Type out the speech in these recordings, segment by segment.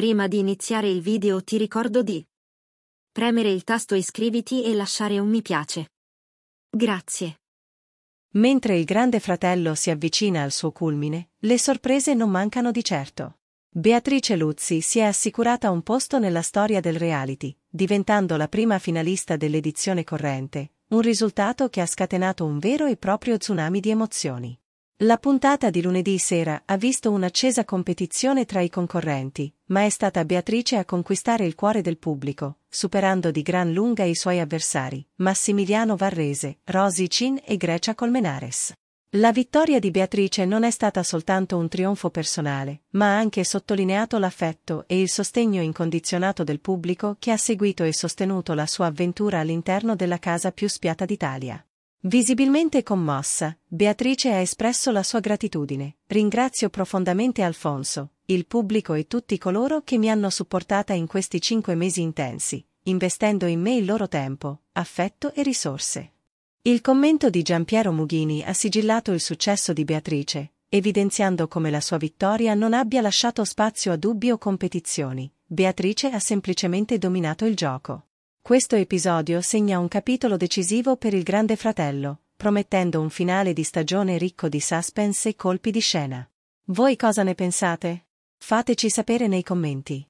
Prima di iniziare il video ti ricordo di premere il tasto iscriviti e lasciare un mi piace. Grazie. Mentre il grande fratello si avvicina al suo culmine, le sorprese non mancano di certo. Beatrice Luzzi si è assicurata un posto nella storia del reality, diventando la prima finalista dell'edizione corrente, un risultato che ha scatenato un vero e proprio tsunami di emozioni. La puntata di lunedì sera ha visto un'accesa competizione tra i concorrenti, ma è stata Beatrice a conquistare il cuore del pubblico, superando di gran lunga i suoi avversari, Massimiliano Varrese, Rosy Cin e Grecia Colmenares. La vittoria di Beatrice non è stata soltanto un trionfo personale, ma ha anche sottolineato l'affetto e il sostegno incondizionato del pubblico che ha seguito e sostenuto la sua avventura all'interno della casa più spiata d'Italia. Visibilmente commossa, Beatrice ha espresso la sua gratitudine. Ringrazio profondamente Alfonso, il pubblico e tutti coloro che mi hanno supportata in questi cinque mesi intensi, investendo in me il loro tempo, affetto e risorse. Il commento di Giampiero Mughini ha sigillato il successo di Beatrice, evidenziando come la sua vittoria non abbia lasciato spazio a dubbi o competizioni. Beatrice ha semplicemente dominato il gioco. Questo episodio segna un capitolo decisivo per il Grande Fratello, promettendo un finale di stagione ricco di suspense e colpi di scena. Voi cosa ne pensate? Fateci sapere nei commenti.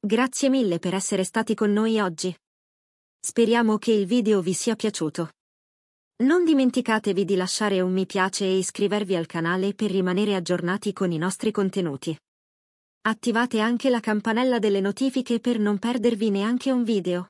Grazie mille per essere stati con noi oggi. Speriamo che il video vi sia piaciuto. Non dimenticatevi di lasciare un mi piace e iscrivervi al canale per rimanere aggiornati con i nostri contenuti. Attivate anche la campanella delle notifiche per non perdervi neanche un video.